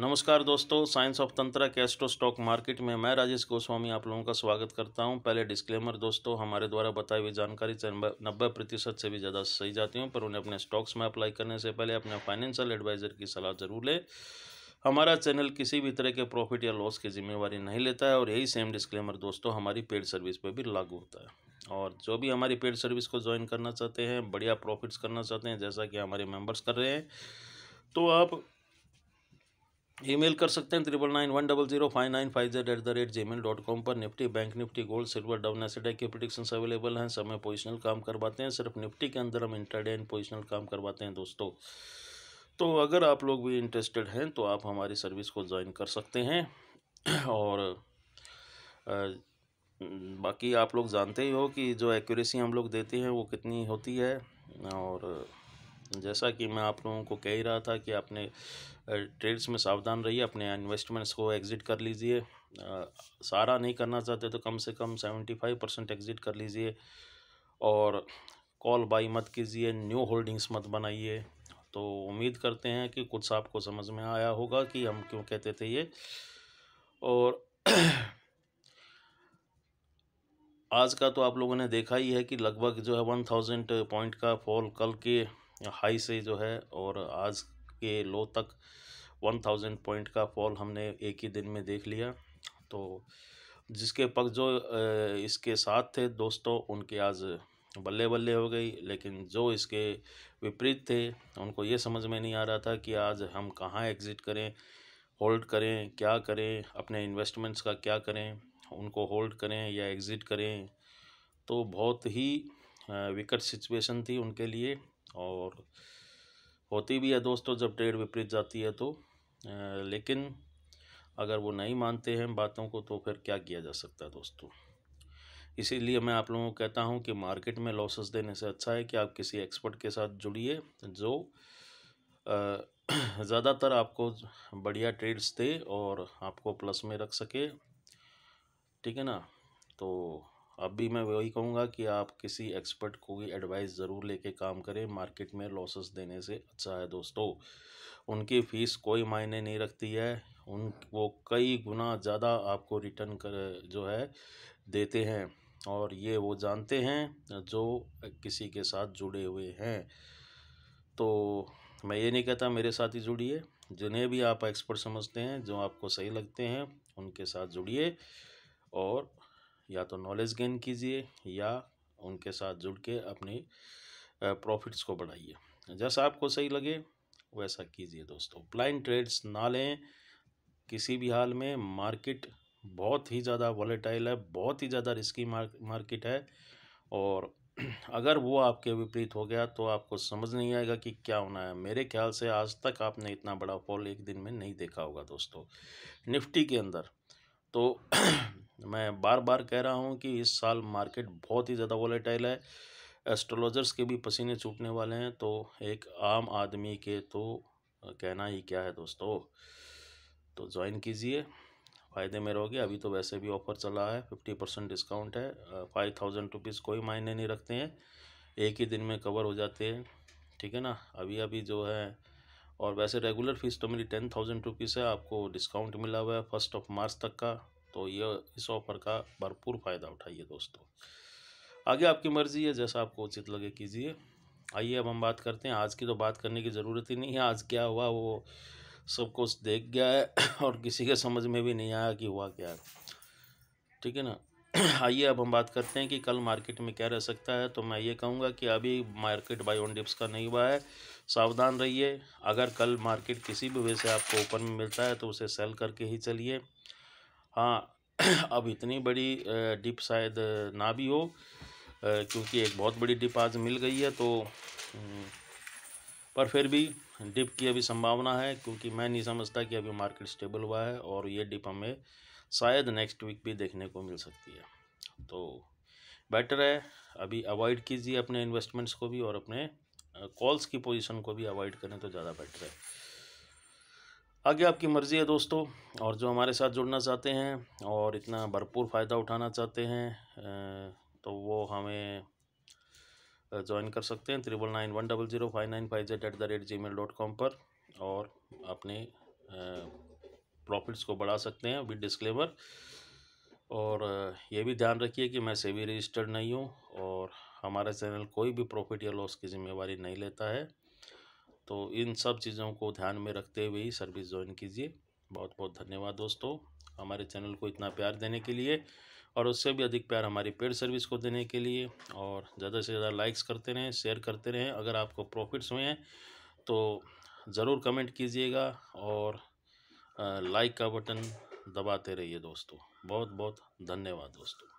नमस्कार दोस्तों science of Tantra Castro stock market में मैं राजेश गोस्वामी आप लोगों का स्वागत करता हूं पहले डिस्क्लेमर दोस्तों हमारे द्वारा बताई हुई जानकारी नब्बे प्रतिशत से भी ज़्यादा सही जाती हूं पर उन्हें अपने स्टॉक्स में अप्लाई करने से पहले अपने फाइनेंशियल एडवाइज़र की सलाह ज़रूर लें हमारा चैनल किसी भी तरह के प्रॉफिट या लॉस की जिम्मेवारी नहीं लेता है और यही सेम डिस्क्लेमर दोस्तों हमारी पेड सर्विस पर भी लागू होता है और जो भी हमारी पेड सर्विस को ज्वाइन करना चाहते हैं बढ़िया प्रॉफिट्स करना चाहते हैं जैसा कि हमारे मेम्बर्स कर रहे हैं तो आप ईमेल कर सकते हैं triple nine one double zero five nine five Z at the rate Gmail dot com पर Nifty bank Nifty gold silver down एसिडेक के प्रोडिक्शन अवेलेबल हैं सब में पोजिशनल काम करवाते हैं सिर्फ निफ्टी के अंदर हम इंटरडे एंड पोजिशनल काम करवाते हैं दोस्तों तो अगर आप लोग भी इंटरेस्टेड हैं तो आप हमारी सर्विस को ज्वाइन कर सकते हैं और बाकी आप लोग जानते ही हो कि जो एक्यूरेसी हम लोग देते हैं वो कितनी होती है और जैसा कि मैं आप लोगों को कह ही रहा था कि अपने ट्रेड्स में सावधान रहिए अपने इन्वेस्टमेंट्स को एग्ज़िट कर लीजिए सारा नहीं करना चाहते तो कम से कम सेवेंटी फाइव परसेंट एग्ज़िट कर लीजिए और कॉल बाई मत कीजिए न्यू होल्डिंग्स मत बनाइए तो उम्मीद करते हैं कि कुछ आपको समझ में आया होगा कि हम क्यों कहते थे ये और आज का तो आप लोगों ने देखा ही है कि लगभग जो है वन थाउजेंड पॉइंट का फॉल कल के हाई से जो है और आज के लो तक वन थाउजेंड पॉइंट का फॉल हमने एक ही दिन में देख लिया तो जिसके पक्ष जो इसके साथ थे दोस्तों उनके आज बल्ले बल्ले हो गई लेकिन जो इसके विपरीत थे उनको ये समझ में नहीं आ रहा था कि आज हम कहाँ एग्ज़िट करें होल्ड करें क्या करें अपने इन्वेस्टमेंट्स का क्या करें उनको होल्ड करें या एग्ज़िट करें तो बहुत ही विकट सिचुएशन थी उनके लिए और होती भी है दोस्तों जब ट्रेड विपरीत जाती है तो लेकिन अगर वो नहीं मानते हैं बातों को तो फिर क्या किया जा सकता है दोस्तों इसीलिए मैं आप लोगों को कहता हूँ कि मार्केट में लॉसेस देने से अच्छा है कि आप किसी एक्सपर्ट के साथ जुड़िए जो ज़्यादातर आपको बढ़िया ट्रेड्स दे और आपको प्लस में रख सके ठीक है ना तो अब भी मैं वही कहूँगा कि आप किसी एक्सपर्ट को भी एडवाइस ज़रूर लेके काम करें मार्केट में लॉसेस देने से अच्छा है दोस्तों उनकी फ़ीस कोई मायने नहीं रखती है उन वो कई गुना ज़्यादा आपको रिटर्न कर जो है देते हैं और ये वो जानते हैं जो किसी के साथ जुड़े हुए हैं तो मैं ये नहीं कहता मेरे साथ ही जुड़िए जिन्हें भी आप एक्सपर्ट समझते हैं जो आपको सही लगते हैं उनके साथ जुड़िए और या तो नॉलेज गेन कीजिए या उनके साथ जुड़ के अपने प्रॉफिट्स को बढ़ाइए जैसा आपको सही लगे वैसा कीजिए दोस्तों ब्लाइंड ट्रेड्स ना लें किसी भी हाल में मार्केट बहुत ही ज़्यादा वॉलेटाइल है बहुत ही ज़्यादा रिस्की मार्केट है और अगर वो आपके विपरीत हो गया तो आपको समझ नहीं आएगा कि क्या होना है मेरे ख्याल से आज तक आपने इतना बड़ा फॉल एक दिन में नहीं देखा होगा दोस्तों निफ्टी के अंदर तो मैं बार बार कह रहा हूँ कि इस साल मार्केट बहुत ही ज़्यादा वॉलेटाइल है एस्ट्रोलॉजर्स के भी पसीने छूटने वाले हैं तो एक आम आदमी के तो कहना ही क्या है दोस्तों तो ज्वाइन कीजिए फ़ायदे में रहोगे अभी तो वैसे भी ऑफ़र चला है फिफ्टी परसेंट डिस्काउंट है फाइव थाउजेंड रुपीज़ कोई मायने नहीं रखते हैं एक ही दिन में कवर हो जाते हैं ठीक है ना अभी अभी जो है और वैसे रेगुलर फ़ीस तो मेरी टेन थाउजेंड रुपीज़ है आपको डिस्काउंट मिला हुआ है फर्स्ट ऑफ मार्च तक का तो ये इस ऑफ़र का भरपूर फ़ायदा उठाइए दोस्तों आगे आपकी मर्ज़ी है जैसा आपको उचित लगे कीजिए आइए अब हम बात करते हैं आज की तो बात करने की ज़रूरत ही नहीं है आज क्या हुआ वो सब कुछ देख गया है और किसी के समझ में भी नहीं आया कि हुआ क्या है ठीक है ना आइए अब हम बात करते हैं कि कल मार्केट में क्या रह सकता है तो मैं ये कहूँगा कि अभी मार्केट बाई ऑन डिप्स का नहीं हुआ है सावधान रहिए अगर कल मार्केट किसी भी वजह से आपको ओपन में मिलता है तो उसे सेल करके ही चलिए हाँ अब इतनी बड़ी डिप शायद ना भी हो क्योंकि एक बहुत बड़ी डिप आज मिल गई है तो हम्म, पर फिर भी डिप की अभी संभावना है क्योंकि मैं नहीं समझता कि अभी मार्केट स्टेबल हुआ है और ये डिप हमें शायद नेक्स्ट वीक भी देखने को मिल सकती है तो बेटर है अभी अवॉइड कीजिए अपने इन्वेस्टमेंट्स को भी और अपने कॉल्स की पोजीशन को भी अवॉइड करें तो ज़्यादा बेटर है आगे आपकी मर्ज़ी है दोस्तों और जो हमारे साथ जुड़ना चाहते हैं और इतना भरपूर फ़ायदा उठाना चाहते हैं तो वो हमें ज्वाइन कर सकते हैं triple nine one double zero five nine five Z at the rate Gmail dot com पर और अपने प्रॉफिट्स को बढ़ा सकते हैं विद डिस्क्लेमर और ये भी ध्यान रखिए कि मैं सेवी रजिस्टर्ड नहीं हूँ और हमारा चैनल कोई भी प्रॉफिट या लॉस की जिम्मेवारी नहीं लेता है तो इन सब चीज़ों को ध्यान में रखते हुए ही सर्विस ज्वाइन कीजिए बहुत बहुत धन्यवाद दोस्तों हमारे चैनल को इतना प्यार देने के लिए और उससे भी अधिक प्यार हमारी पेड सर्विस को देने के लिए और ज़्यादा से ज़्यादा लाइक्स करते रहें शेयर करते रहें अगर आपको प्रॉफिट्स हुए हैं तो ज़रूर कमेंट कीजिएगा और लाइक का बटन दबाते रहिए दोस्तों बहुत बहुत धन्यवाद दोस्तों